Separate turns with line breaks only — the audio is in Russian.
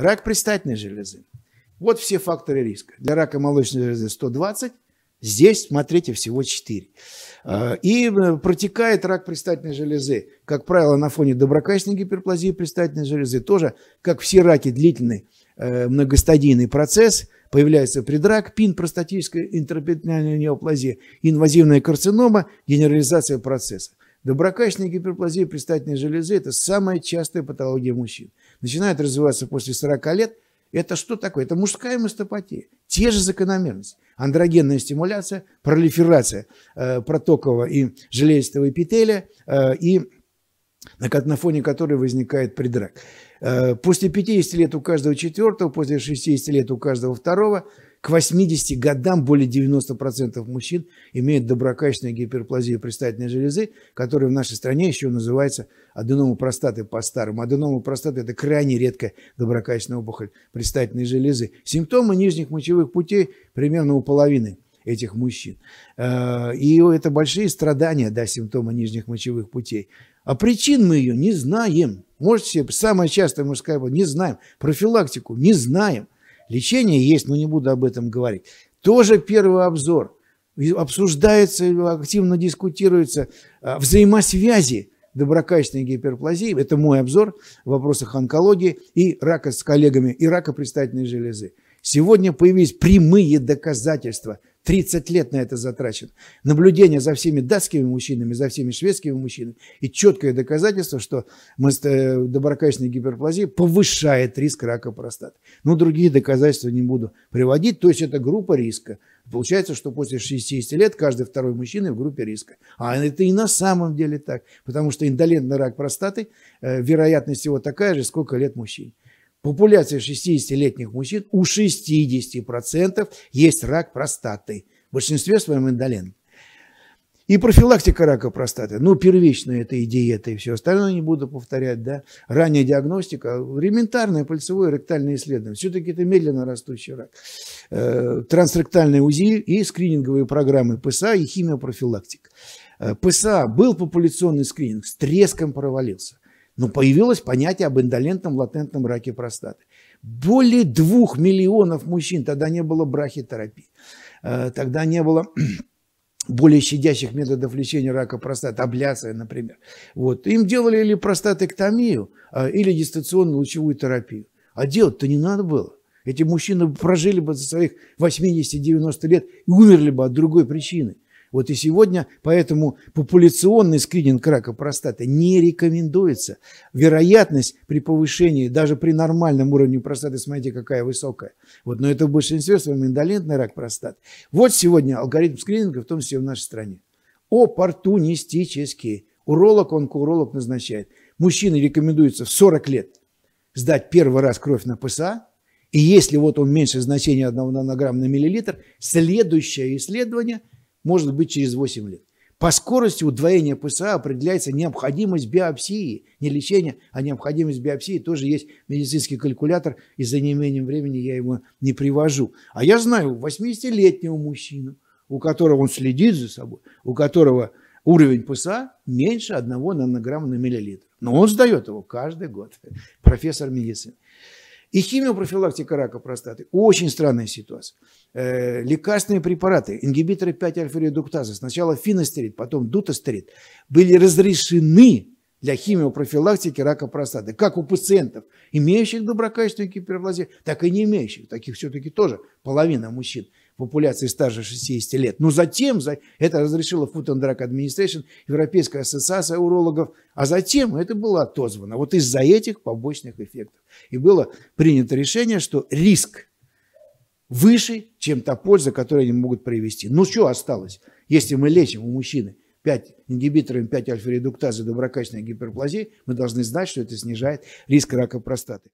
Рак пристательной железы. Вот все факторы риска. Для рака молочной железы 120, здесь, смотрите, всего 4. А, и э, протекает рак пристательной железы, как правило, на фоне доброкачественной гиперплазии пристательной железы. Тоже, как все раки, длительный э, многостадийный процесс. Появляется предрак, пин, простатическая интерпетниальная неоплазия, инвазивная карцинома, генерализация процесса. Доброкачная гиперплазия предстательной железы – это самая частая патология мужчин. Начинает развиваться после 40 лет. Это что такое? Это мужская мастопатия. Те же закономерности. Андрогенная стимуляция, пролиферация э, протокового и железистого эпителия э, и на фоне которой возникает придрак. Э, после 50 лет у каждого четвертого, после 60 лет у каждого второго, к 80 годам более 90% мужчин имеют доброкачественную гиперплазию предстательной железы, которая в нашей стране еще называется аденома простаты по-старому. Аденома простаты – это крайне редкая доброкачественная опухоль предстательной железы. Симптомы нижних мочевых путей примерно у половины – этих мужчин. Э, и это большие страдания, да, симптомы нижних мочевых путей. А причин мы ее не знаем. Можете себе, самая частая мужская не знаем. Профилактику не знаем. Лечение есть, но не буду об этом говорить. Тоже первый обзор. Обсуждается, активно дискутируется э, взаимосвязи доброкачественной гиперплазии, это мой обзор в вопросах онкологии и рака с коллегами, и рака предстательной железы. Сегодня появились прямые доказательства 30 лет на это затрачено. Наблюдение за всеми датскими мужчинами, за всеми шведскими мужчинами. И четкое доказательство, что э, доброкачественная гиперплазия повышает риск рака простаты. Но другие доказательства не буду приводить. То есть это группа риска. Получается, что после 60 лет каждый второй мужчина в группе риска. А это и на самом деле так. Потому что индолентный рак простаты, э, вероятность его такая же, сколько лет мужчине. Популяция 60-летних мужчин у 60% есть рак простаты. В большинстве своем индолент. И профилактика рака простаты. Ну, первичная это и диета, и все остальное, не буду повторять, да. Ранняя диагностика, элементарное пальцевое ректальное исследование. Все-таки это медленно растущий рак. Э, трансректальные УЗИ и скрининговые программы ПСА и химиопрофилактика. Э, ПСА был популяционный скрининг, с треском провалился но появилось понятие об индолентном латентном раке простаты. Более двух миллионов мужчин, тогда не было брахитерапии, э, тогда не было более щадящих методов лечения рака простаты, абляция, например. Вот. Им делали или простатэктомию э, или дистанционную лучевую терапию. А делать-то не надо было. Эти мужчины прожили бы за своих 80-90 лет и умерли бы от другой причины – вот и сегодня поэтому популяционный скрининг рака простаты не рекомендуется. Вероятность при повышении, даже при нормальном уровне простаты, смотрите, какая высокая. Вот, но это в большинстве своем индолентный рак простаты. Вот сегодня алгоритм скрининга, в том числе в нашей стране. Оппортунистический. Уролог, он онкоуролог назначает. Мужчине рекомендуется в 40 лет сдать первый раз кровь на ПСА, и если вот он меньше значения 1 нанограмма на миллилитр, следующее исследование – может быть через 8 лет. По скорости удвоения ПСА определяется необходимость биопсии, не лечения, а необходимость биопсии. Тоже есть медицинский калькулятор, из-за неимением времени я его не привожу. А я знаю 80-летнего мужчину, у которого он следит за собой, у которого уровень ПСА меньше 1 нанограмма на миллилитр. Но он сдает его каждый год, профессор медицины. И химиопрофилактика рака простаты. Очень странная ситуация. Э, лекарственные препараты, ингибиторы 5-альфа-редуктазы, сначала финастерид, потом дутастерид, были разрешены для химиопрофилактики рака простаты, как у пациентов, имеющих доброкачественную гиперплазию, так и не имеющих. Таких все-таки тоже половина мужчин популяции старше 60 лет. Но затем за, это разрешила Food and Drug Administration, Европейская ассоциация урологов, а затем это было отозвано. Вот из-за этих побочных эффектов. И было принято решение, что риск выше, чем та польза, которую они могут привести. Ну, что осталось, если мы лечим у мужчины 5 ингибиторами 5 альфа-редуктазы доброкачественной гиперплазии, мы должны знать, что это снижает риск рака простаты.